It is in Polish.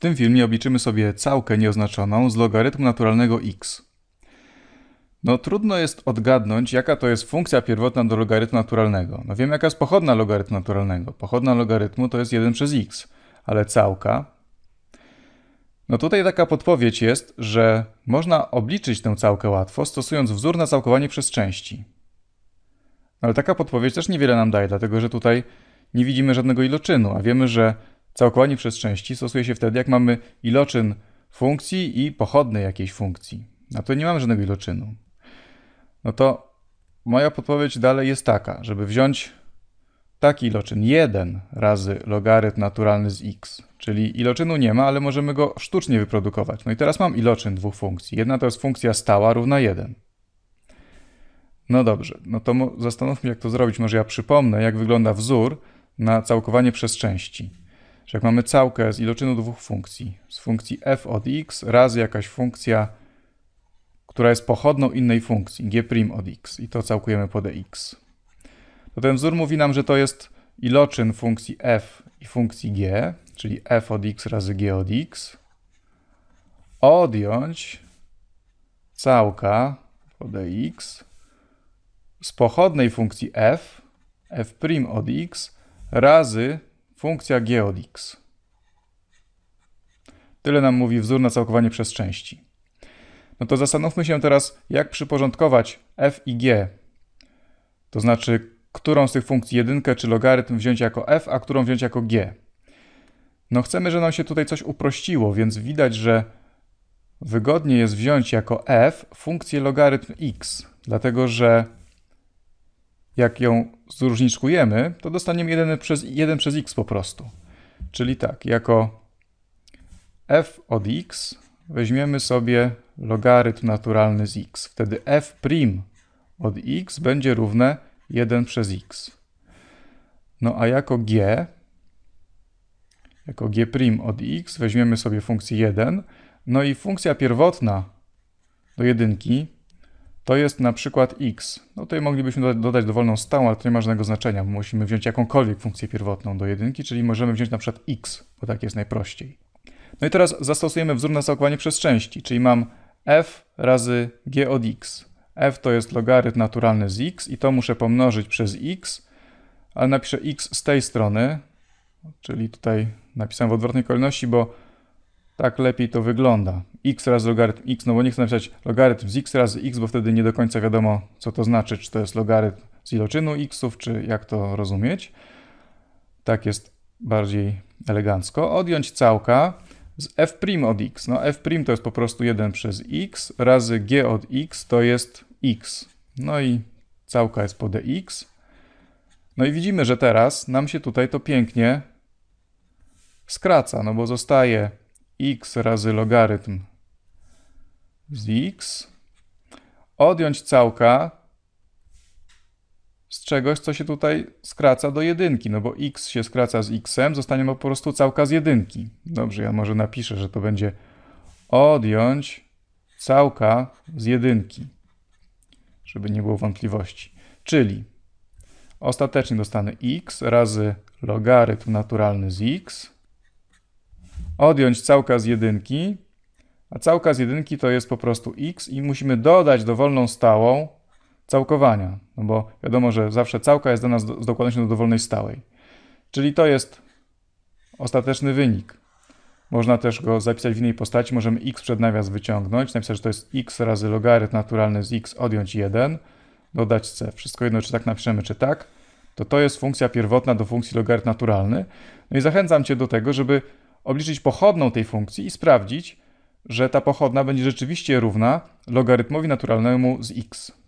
tym filmie obliczymy sobie całkę nieoznaczoną z logarytmu naturalnego x. No trudno jest odgadnąć, jaka to jest funkcja pierwotna do logarytmu naturalnego. No wiem, jaka jest pochodna logarytmu naturalnego. Pochodna logarytmu to jest 1 przez x, ale całka... No tutaj taka podpowiedź jest, że można obliczyć tę całkę łatwo, stosując wzór na całkowanie przez części. No, ale taka podpowiedź też niewiele nam daje, dlatego że tutaj nie widzimy żadnego iloczynu, a wiemy, że Całkowanie przez części stosuje się wtedy, jak mamy iloczyn funkcji i pochodnej jakiejś funkcji. No to nie mamy żadnego iloczynu. No to moja podpowiedź dalej jest taka, żeby wziąć taki iloczyn 1 razy logarytm naturalny z x, czyli iloczynu nie ma, ale możemy go sztucznie wyprodukować. No i teraz mam iloczyn dwóch funkcji. Jedna to jest funkcja stała równa 1. No dobrze, no to zastanówmy jak to zrobić. Może ja przypomnę, jak wygląda wzór na całkowanie przez części. Jak mamy całkę z iloczynu dwóch funkcji. Z funkcji f od x razy jakaś funkcja, która jest pochodną innej funkcji, g' od x. I to całkujemy po dx. To ten wzór mówi nam, że to jest iloczyn funkcji f i funkcji g, czyli f od x razy g od x, odjąć całka po dx z pochodnej funkcji f, f' od x razy Funkcja geodix. Tyle nam mówi wzór na całkowanie przez części. No to zastanówmy się teraz, jak przyporządkować f i g. To znaczy, którą z tych funkcji jedynkę czy logarytm wziąć jako f, a którą wziąć jako g. No chcemy, żeby nam się tutaj coś uprościło, więc widać, że wygodnie jest wziąć jako f funkcję logarytm x, dlatego że jak ją zróżniczkujemy, to dostaniemy 1 przez, 1 przez x po prostu. Czyli tak, jako f od x weźmiemy sobie logarytm naturalny z x. Wtedy f' od x będzie równe 1 przez x. No a jako g, jako g' od x weźmiemy sobie funkcję 1, no i funkcja pierwotna do jedynki to jest na przykład x. No tutaj moglibyśmy dodać dowolną stałą, ale to nie ma żadnego znaczenia. Musimy wziąć jakąkolwiek funkcję pierwotną do jedynki, czyli możemy wziąć na przykład x, bo tak jest najprościej. No i teraz zastosujemy wzór na całkowanie przez części, czyli mam f razy g od x. f to jest logarytm naturalny z x i to muszę pomnożyć przez x, ale napiszę x z tej strony, czyli tutaj napisałem w odwrotnej kolejności, bo tak lepiej to wygląda. x razy logarytm x, no bo nie chcę napisać logarytm z x razy x, bo wtedy nie do końca wiadomo, co to znaczy, czy to jest logarytm z iloczynu xów, czy jak to rozumieć. Tak jest bardziej elegancko. Odjąć całka z f' od x. No f' to jest po prostu 1 przez x razy g od x to jest x. No i całka jest po dx. No i widzimy, że teraz nam się tutaj to pięknie skraca, no bo zostaje x razy logarytm z x, odjąć całka z czegoś, co się tutaj skraca do jedynki, no bo x się skraca z xem, zostanie po prostu całka z jedynki. Dobrze, ja może napiszę, że to będzie odjąć całka z jedynki, żeby nie było wątpliwości. Czyli ostatecznie dostanę x razy logarytm naturalny z x odjąć całka z jedynki, a całka z jedynki to jest po prostu x i musimy dodać dowolną stałą całkowania, no bo wiadomo, że zawsze całka jest dla nas z dokładnością do dowolnej stałej. Czyli to jest ostateczny wynik. Można też go zapisać w innej postaci, możemy x przed nawias wyciągnąć, napisać, że to jest x razy logarytm naturalny z x odjąć 1, dodać c, wszystko jedno czy tak napiszemy, czy tak, to to jest funkcja pierwotna do funkcji logarytm naturalny. No i zachęcam Cię do tego, żeby obliczyć pochodną tej funkcji i sprawdzić, że ta pochodna będzie rzeczywiście równa logarytmowi naturalnemu z x.